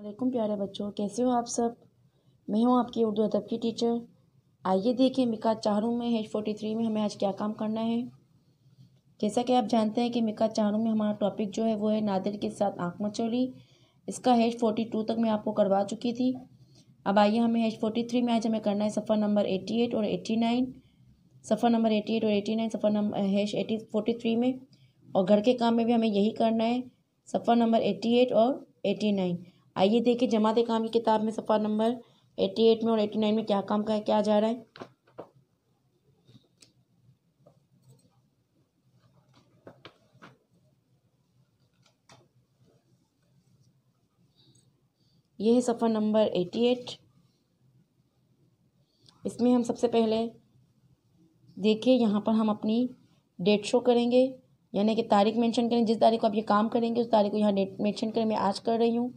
वालेकुम प्यारे बच्चों कैसे हो आप सब मैं हूँ आपकी उर्दू अदब की टीचर आइए देखें मिका चारों में हेज फोर्टी थ्री में हमें आज क्या काम करना है जैसा कि आप जानते हैं कि मिका चारों में हमारा टॉपिक जो है वो है नादिर के साथ आँख मचोली इसका हेज फोर्टी टू तक मैं आपको करवा चुकी थी अब आइए हमें हेज फोर्टी थ्री में आज हमें करना है सफ़र नंबर एट्टी एट और एट्टी नाइन सफ़र नंबर एट्टी एट और एट्टी नाइन सफ़र नंबर हेज एटी फोर्टी थ्री में और घर के काम में भी हमें यही करना है सफ़र नंबर एट्टी एट और एटी नाइन आइए देखे जमात काम की किताब में सफ़ा नंबर एट्टी एट में और एट्टी नाइन में क्या काम का है क्या जा रहा है ये है सफ़ा नंबर एटी एट इसमें हम सबसे पहले देखें यहाँ पर हम अपनी डेट शो करेंगे यानी कि तारीख मेंशन करें जिस तारीख को आप ये काम करेंगे उस तारीख को यहाँ डेट मेंशन करें मैं आज कर रही हूँ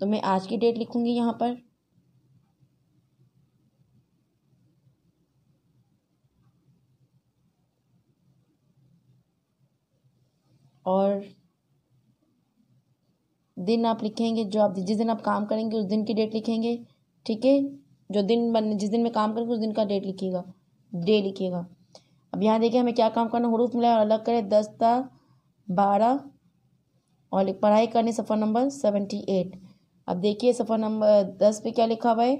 तो मैं आज की डेट लिखूंगी यहाँ पर और दिन आप लिखेंगे जो आप जिस दिन आप काम करेंगे उस दिन की डेट लिखेंगे ठीक है जो दिन बन जिस दिन में काम करेंगे उस दिन का डेट लिखिएगा डे लिखिएगा अब यहाँ देखिए हमें क्या काम करना हरूफ मिला और अलग करें दस दारह बारह और पढ़ाई करने सफ़र नंबर सेवेंटी एट अब देखिए सफ़र नंबर दस पे क्या लिखा हुआ है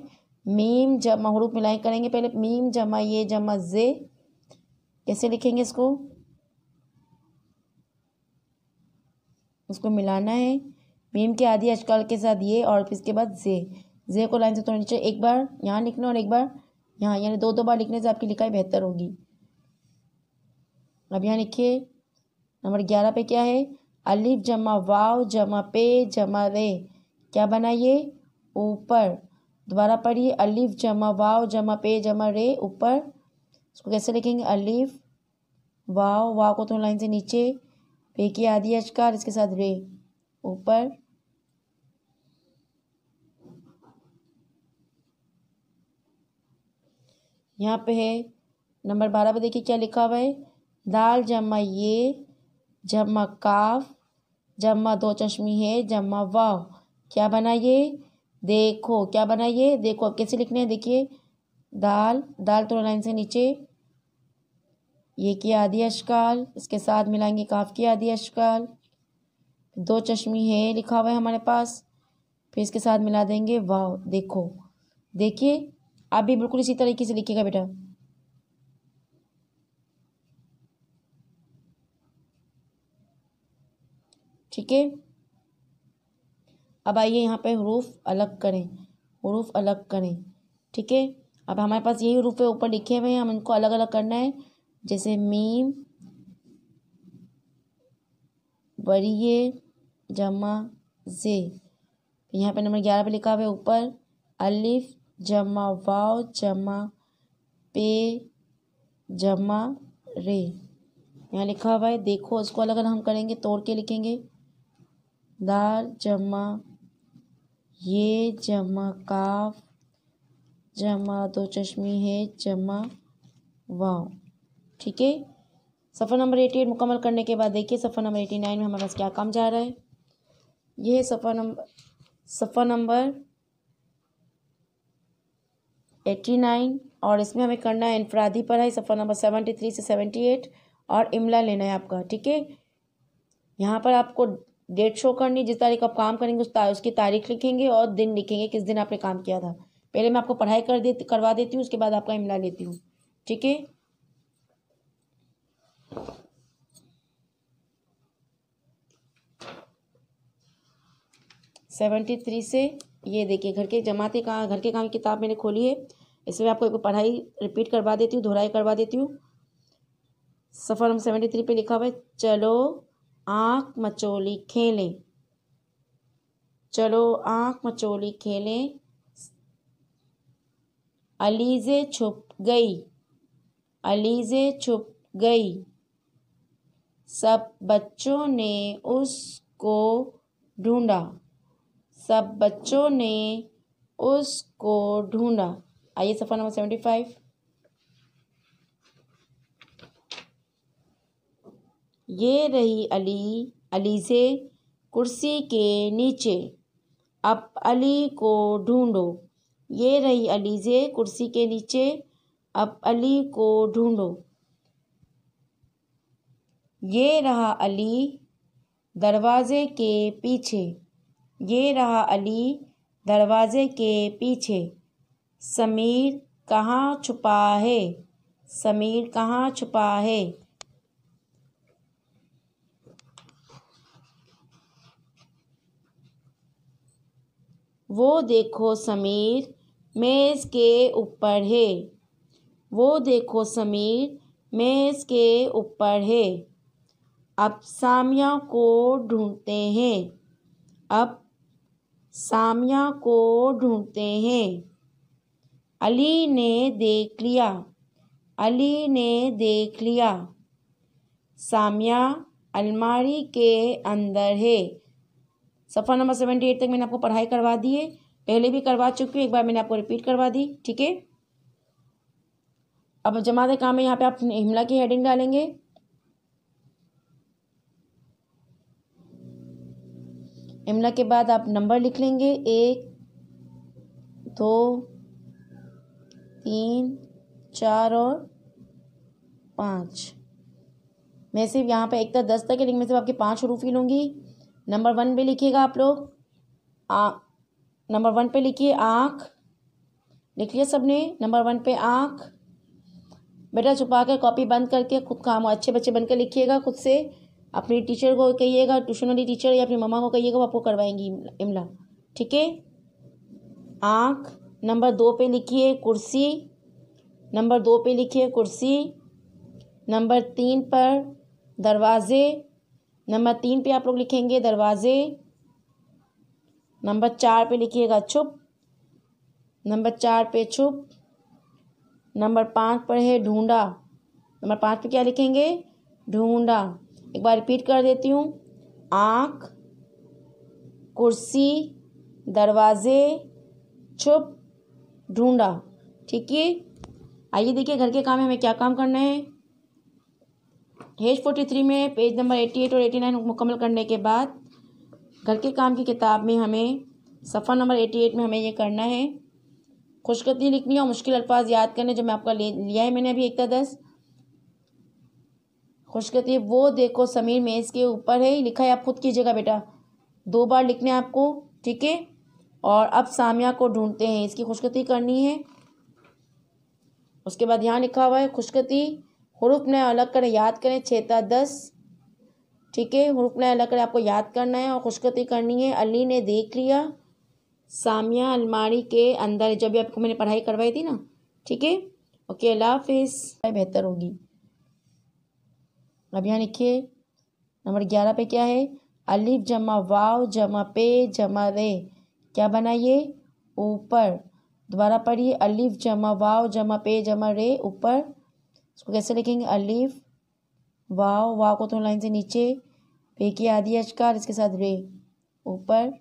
मीम जमा हरूफ मिलाई करेंगे पहले मीम जमा ये जमा जे कैसे लिखेंगे इसको उसको मिलाना है मीम के आधी अचकाल के साथ ये और फिर इसके बाद जे जे को लाइन से थोड़ा नीचे एक बार यहाँ लिखना और एक बार यहाँ यानी दो दो बार लिखने से आपकी लिखाई बेहतर होगी अब यहाँ लिखिए नंबर ग्यारह पे क्या है अलिफ जमा वाव जमा पे जमा रे क्या बना ये ऊपर दोबारा पढ़िए अलिफ जमा वाव जमा पे जमा रे ऊपर इसको कैसे लिखेंगे अलिफ वाव वाव को थोड़ा तो लाइन से नीचे पे की आदि अचकार इसके साथ रे ऊपर यहाँ पे है नंबर बारह पे देखिए क्या लिखा हुआ है दाल जमा ये जमा काफ जमा दो चश्मी है जमा वाव क्या बना ये देखो क्या बना ये देखो अब कैसे लिखने हैं देखिए दाल दाल थोड़ा लाइन से नीचे ये किया आदि अशकाल इसके साथ मिलाएंगे काफ की आदि अशकाल दो चश्मी है लिखा हुआ है हमारे पास फिर इसके साथ मिला देंगे वाह देखो देखिए आप भी बिल्कुल इसी तरीके से लिखिएगा बेटा ठीक है अब आइए यहाँ पे हरूफ अलग करें हरूफ अलग करें ठीक है अब हमारे पास यही हरूफ ऊपर लिखे हुए हैं हम इनको अलग अलग करना है जैसे मीम बरिए जमा जे यहाँ पे नंबर ग्यारह पे लिखा हुआ है ऊपर अलिफ जमा वाव जमा पे जमा रे यहाँ लिखा हुआ है देखो इसको अलग अलग हम करेंगे तोड़ के लिखेंगे दार जमा ये जमा काफ जमा दो चश्मी है जमा वाव ठीक है सफ़र नंबर एटी एट मुकम्मल करने के बाद देखिए सफ़र नंबर एटी नाइन में हमारे पास क्या काम जा रहा है यह है सफ़र नंबर सफ़र नंबर एटी नाइन और इसमें हमें करना है इनफरादी पर है सफ़र नंबर सेवेंटी थ्री से सेवेंटी एट और इमला लेना है आपका ठीक है यहाँ पर आपको डेट शो करनी जिस तारीख आप काम करेंगे उस तारीख उसकी तारीख लिखेंगे और दिन लिखेंगे किस दिन आपने काम किया था पहले मैं आपको पढ़ाई कर दे करवा देती हूँ उसके बाद आपका इमला लेती हूँ ठीक है सेवेंटी थ्री से ये देखिए घर के जमाते का घर के काम की किताब मैंने खोली है इसमें आपको एक पढ़ाई रिपीट करवा देती हूँ दोहराई करवा देती हूँ सफ़र हम सेवेंटी थ्री पे लिखा हुआ है चलो आँख मचोली खेलें चलो आँख मचोली खेलें अलीज़े छुप गई अलीज़े छुप गई सब बच्चों ने उसको ढूंढा सब बच्चों ने उसको ढूंढा आइए सफ़ा नंबर सेवेंटी फाइव ये रही अली अलीज़े कुर्सी के नीचे अब अली को ढूंढो ये रही अलीज़े कुर्सी के नीचे अब अली को ढूंढो ये रहा अली दरवाज़े के पीछे ये रहा अली दरवाज़े के पीछे समीर कहाँ छुपा है समीर कहाँ छुपा है वो देखो समीर मेज के ऊपर है वो देखो समीर मेज के ऊपर है अब सामिया को ढूंढते हैं अब सामिया को ढूंढते हैं अली ने देख लिया अली ने देख लिया सामिया अलमारी के अंदर है सफ़र नंबर सेवेंटी एट तक मैंने आपको पढ़ाई करवा दी है पहले भी करवा चुकी हूँ एक बार मैंने आपको रिपीट करवा दी ठीक है अब जमात काम है यहाँ पे आप हिमला की हेडिंग डालेंगे हिमला के बाद आप नंबर लिख लेंगे एक दो तीन चार और पाँच मैं सिर्फ यहाँ पे एक तक तो दस तक के लिंक में सिर्फ आपके पाँच रूफी लूँगी नंबर वन पे लिखिएगा आप लोग आ नंबर वन पे लिखिए आँख लिख लिया सबने नंबर वन पे आँख बेटा छुपा कर कॉपी बंद करके खुद काम अच्छे बच्चे बनकर लिखिएगा खुद से अपनी टीचर को कहिएगा ट्यूशन वाली टीचर या अपनी मम्मा को कहिएगा वो आपको करवाएंगी इमला ठीक है आँख नंबर दो पे लिखिए कुर्सी नंबर दो पे लिखिए कुर्सी नंबर तीन पर दरवाज़े नंबर तीन पे आप लोग लिखेंगे दरवाजे नंबर चार पे लिखिएगा छुप नंबर चार पे छुप नंबर पाँच पर है ढूंढा नंबर पाँच पे क्या लिखेंगे ढूंढा एक बार रिपीट कर देती हूँ आँख कुर्सी दरवाजे छुप ढूंढा ठीक है आइए देखिए घर के काम में हमें क्या काम करना है हेज फोर्टी थ्री में पेज नंबर एट्टी एट और एटी नाइन मुकम्मल करने के बाद घर के काम की किताब में हमें सफ़ा नंबर एटी एट में हमें ये करना है खुशकती लिखनी और मुश्किल अल्फाज याद करने जो मैं आपका ले लिया है मैंने अभी एक दस खुशकती वो देखो समीर मेज़ के ऊपर है लिखा है आप खुद कीजिएगा बेटा दो बार लिखने आपको ठीक है और अब सामिया को ढूंढते हैं इसकी खुशकती करनी है उसके बाद यहाँ लिखा हुआ है खुशकती हरूफ नया अलग करें याद करें छेता दस ठीक है हरूफ नया अलग करें आपको याद करना है और खुशकती करनी है अली ने देख लिया सामिया अलमारी के अंदर जब भी आपको मैंने पढ़ाई करवाई थी ना ठीक है ओके अल्लाह हाफिज़ बेहतर होगी अब यहाँ लिखिए नंबर ग्यारह पे क्या है अलिफ जमा वाव जमा पे जमा रे क्या बनाइए ऊपर दोबारा पढ़िए अलिफ जमा वाव जमा पे जमा रे ऊपर उसको कैसे लिखेंगे अलिफ वाव वाव को तो लाइन से नीचे पे की आदि अचकार इसके साथ रे ऊपर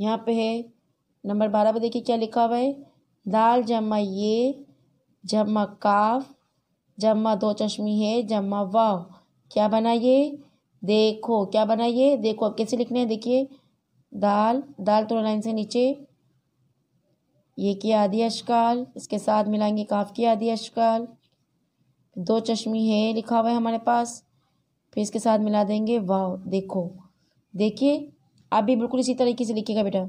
यहाँ पे है नंबर बारह पे देखिए क्या लिखा हुआ है दाल जमा ये जमा काफ जमा दो चश्मी है जमा वाव क्या बना ये देखो क्या बना ये देखो अब कैसे लिखने हैं देखिए दाल दाल थोड़ा तो लाइन से नीचे ये की आदि अशकाल इसके साथ मिलाएंगे काफ की आदि अशकाल दो चश्मी है लिखा हुआ है हमारे पास फिर इसके साथ मिला देंगे वाह देखो देखिए आप भी बिल्कुल इसी तरीके से लिखिएगा बेटा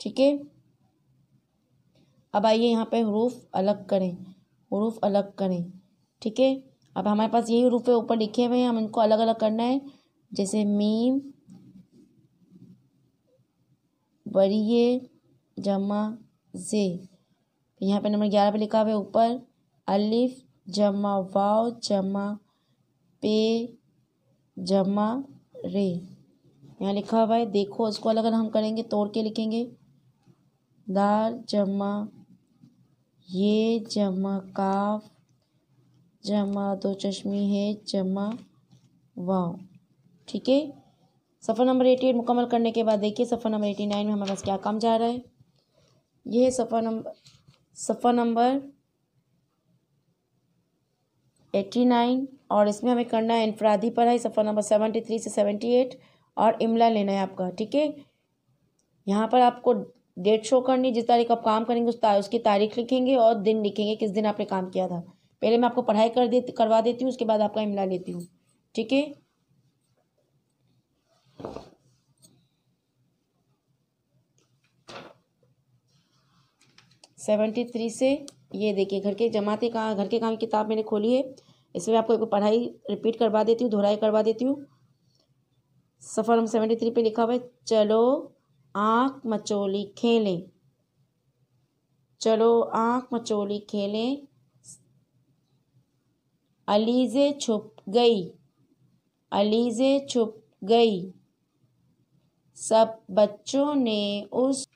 ठीक है अब आइए यहाँ पे हरूफ अलग करें हरूफ अलग करें ठीक है अब हमारे पास यही हरूफ ऊपर लिखे हुए हैं हम इनको अलग अलग करना है जैसे मीम बरिए जमा जे यहाँ पे नंबर ग्यारह पे लिखा हुआ है ऊपर अलिफ जमा वाव जमा पे जमा रे यहाँ लिखा हुआ है देखो उसको अलग अलग हम करेंगे तोड़ के लिखेंगे दाल जमा ये जमा काफ जमा दो चश्मी है जमा वाव ठीक है सफ़र नंबर एटी एट मुकम्मल करने के बाद देखिए सफ़र नंबर एटी नाइन में हमारे पास क्या काम जा रहा है यह है सफ़र नंबर सफ़र नंबर एट्टी नाइन और इसमें हमें करना है इनफरादी पर है सफ़र नंबर सेवेंटी थ्री से सेवेंटी एट और इमला लेना है आपका ठीक है यहाँ पर आपको डेट शो करनी जिस तारीख आप काम करेंगे उस तार, उसकी तारीख लिखेंगे और दिन लिखेंगे किस दिन आपने काम किया था पहले मैं आपको पढ़ाई कर दे करवा देती हूँ उसके बाद आपका इमला लेती हूँ ठीक है सेवेंटी थ्री से ये देखिए घर के जमाते का घर के काम की किताब मैंने खोली है इसमें आपको एक पढ़ाई रिपीट करवा देती हूँ दोहराई करवा देती हूँ सफ़र हम सेवेंटी थ्री पर लिखा हुआ है चलो आँख मचोली खेलें चलो आँख मचोली खेलें अलीज़े छुप गई अलीज़े छुप गई सब बच्चों ने उस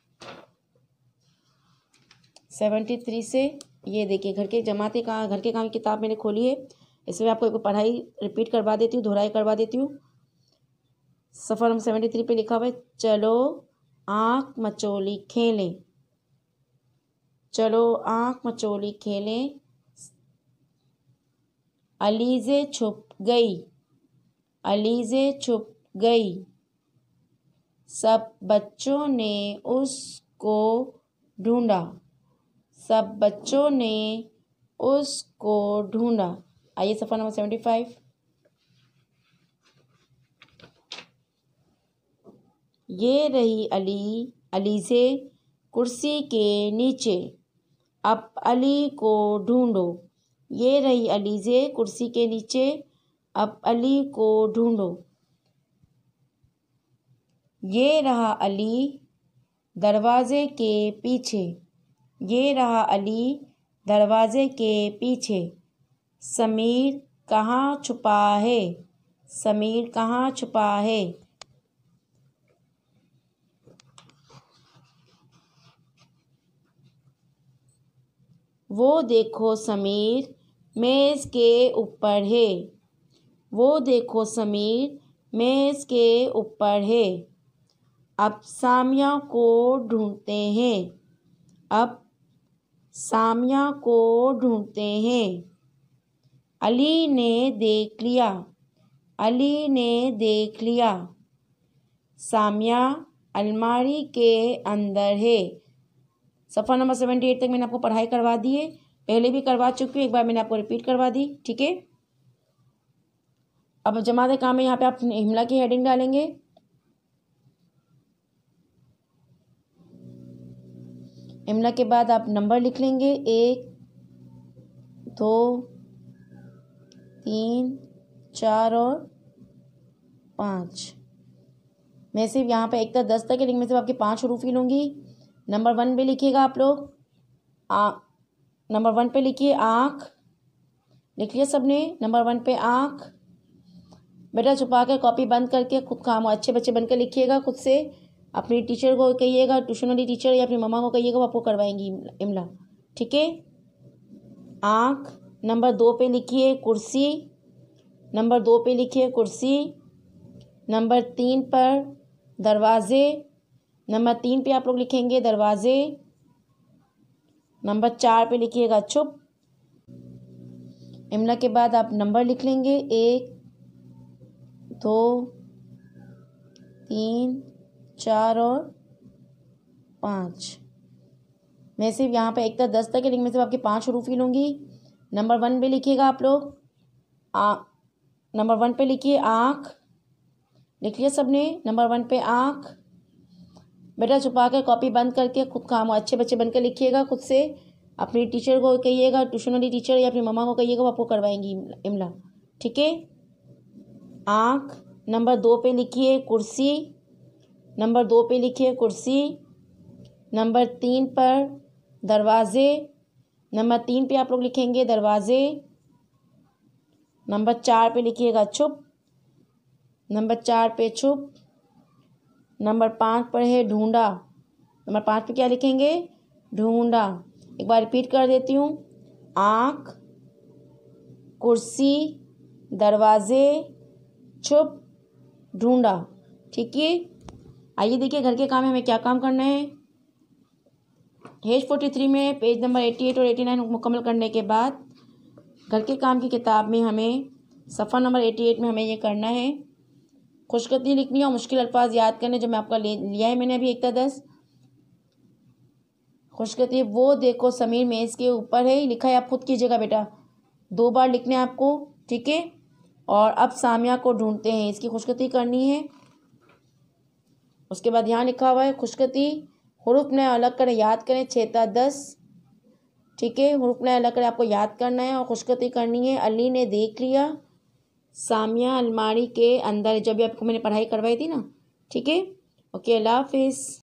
सेवेंटी थ्री से ये देखिए घर के जमाते का घर के काम की किताब मैंने खोली है इसमें आपको एक पढ़ाई रिपीट करवा देती हूँ दोहराई करवा देती हूँ सफ़र नंबर सेवेंटी थ्री पर लिखा हुआ है चलो आँख मचोली खेलें चलो आँख मचोली खेलें अलीज़े छुप गई अलीज़े छुप गई सब बच्चों ने उसको ढूंढा सब बच्चों ने उसको ढूंढा आइए सफ़ा नंबर सेवेंटी फाइव ये रही अली अलीज़े कुर्सी के नीचे अब अली को ढूंढो ये रही अलीज़े कुर्सी के नीचे अब अली को ढूंढो ये रहा अली दरवाज़े के पीछे ये रहा अली दरवाजे के पीछे समीर कहाँ छुपा है समीर कहाँ छुपा है वो देखो समीर मेज़ के ऊपर है वो देखो समीर मेज़ के ऊपर है अब सामिया को ढूंढते हैं अब सामिया को ढूंढते हैं अली ने देख लिया अली ने देख लिया सामिया अलमारी के अंदर है सफर नंबर सेवेंटी एट तक मैंने आपको पढ़ाई करवा दी है पहले भी करवा चुकी हूँ एक बार मैंने आपको रिपीट करवा दी ठीक है अब जमात काम है यहाँ पे आप हिमला की हेडिंग डालेंगे इमला के बाद आप नंबर लिख लेंगे एक दो तीन चार और पाँच मैं सिर्फ यहाँ पे एक तक दस तक है लेकिन मैं सिर्फ आपके पाँच हरूफ ही लूँगी नंबर वन पे लिखिएगा आप लोग आ नंबर वन पे लिखिए आँख लिख लिया सबने नंबर वन पे आँख बेटा छुपा कर कॉपी बंद करके खुद काम अच्छे बच्चे बनकर लिखिएगा खुद से अपने टीचर को कहिएगा ट्यूशन वाली टीचर या अपनी मम्मा को कहिएगा वो आपको करवाएंगी इमला ठीक है आँख नंबर दो पे लिखिए कुर्सी नंबर दो पे लिखिए कुर्सी नंबर तीन पर दरवाज़े नंबर तीन पे आप लोग लिखेंगे दरवाज़े नंबर चार पे लिखिएगा चुप इमला के बाद आप नंबर लिख लेंगे एक दो तीन चार और पाँच मैं सिर्फ यहाँ पे एक तक दस तक लेकिन मैं सिर्फ आपके पाँच हरूफ ही लूँगी नंबर वन पे लिखिएगा आप लोग आ नंबर वन पे लिखिए आँख लिख लिया सब ने नंबर वन पे आँख बेटा छुपा कर कॉपी बंद करके खुद काम अच्छे बच्चे बनकर लिखिएगा खुद से अपनी टीचर को कहिएगा ट्यूशन वाली टीचर या अपनी मम्मा को कहिएगा वो आपको करवाएंगी इमला ठीक है आँख नंबर दो पे लिखिए कुर्सी नंबर दो पे लिखिए कुर्सी नंबर तीन पर दरवाज़े नंबर तीन पे आप लोग लिखेंगे दरवाज़े नंबर चार पे लिखिएगा छुप नंबर चार पे छुप नंबर पाँच पर है ढूंढा नंबर पाँच पे क्या लिखेंगे ढूंढा एक बार रिपीट कर देती हूँ आँख कुर्सी दरवाज़े छुप ढूंढा ठीक है आइए देखिए घर के काम में हमें क्या काम करना है हेज फोर्टी थ्री में पेज नंबर एट्टी एट और एटी नाइन मुकम्मल करने के बाद घर के काम की किताब में हमें सफ़ा नंबर एटी एट में हमें ये करना है खुशकती लिखनी और मुश्किल अल्फाज याद करने जो मैं आपका ले लिया है मैंने अभी एकता दस खुशकती वो देखो समीर मेज़ के ऊपर है लिखा है आप खुद कीजिएगा बेटा दो बार लिखना है आपको ठीक है और अब सामिया को ढूंढते हैं इसकी खुशकती करनी है उसके बाद यहाँ लिखा हुआ है खुशकती हरूफ नए अलग करें याद करें छेता दस ठीक है हरूफ नए अलग करें आपको याद करना है और खुशकती करनी है अली ने देख लिया सामिया अलमारी के अंदर जब भी आपको मैंने पढ़ाई करवाई थी ना ठीक है ओके अल्लाह हाफिज़